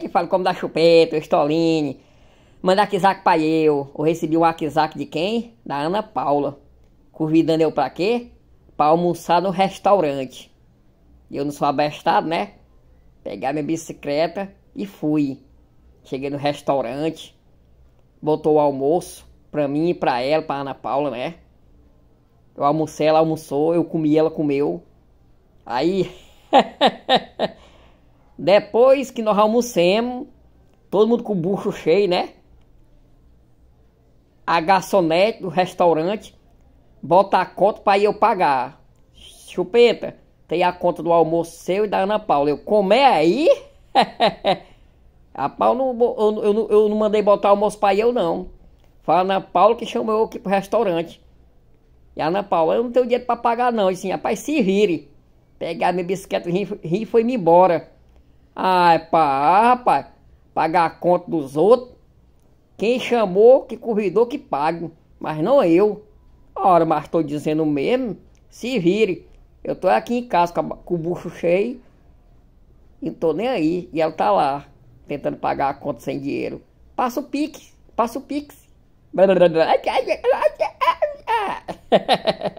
que fala como da Chupeta, o Stolini. Manda zac pra eu. Eu recebi um Akizak de quem? Da Ana Paula. Convidando eu pra quê? Pra almoçar no restaurante. E eu não sou abestado, né? Pegar minha bicicleta e fui. Cheguei no restaurante. Botou o almoço pra mim e pra ela, pra Ana Paula, né? Eu almocei, ela almoçou, eu comi, ela comeu. Aí. Depois que nós almoçamos, todo mundo com o bucho cheio, né? A garçonete do restaurante bota a conta para eu pagar. Chupeta, tem a conta do almoço seu e da Ana Paula. Eu, como é aí? a Paula, não, eu, eu, eu não mandei botar o almoço para eu, não. Foi a Ana Paula que chamou eu aqui pro restaurante. E a Ana Paula, eu não tenho dinheiro para pagar, não. E assim, rapaz, se rire. Pegar minha bicicleta, rir e foi-me embora. Ah, é pá, ah, rapaz, pagar a conta dos outros. Quem chamou, que corridor que pago, mas não eu. Ora, mas estou dizendo mesmo, se vire. Eu tô aqui em casa com, a, com o bucho cheio e não tô nem aí. E ela tá lá, tentando pagar a conta sem dinheiro. Passa o pix, passa o pix.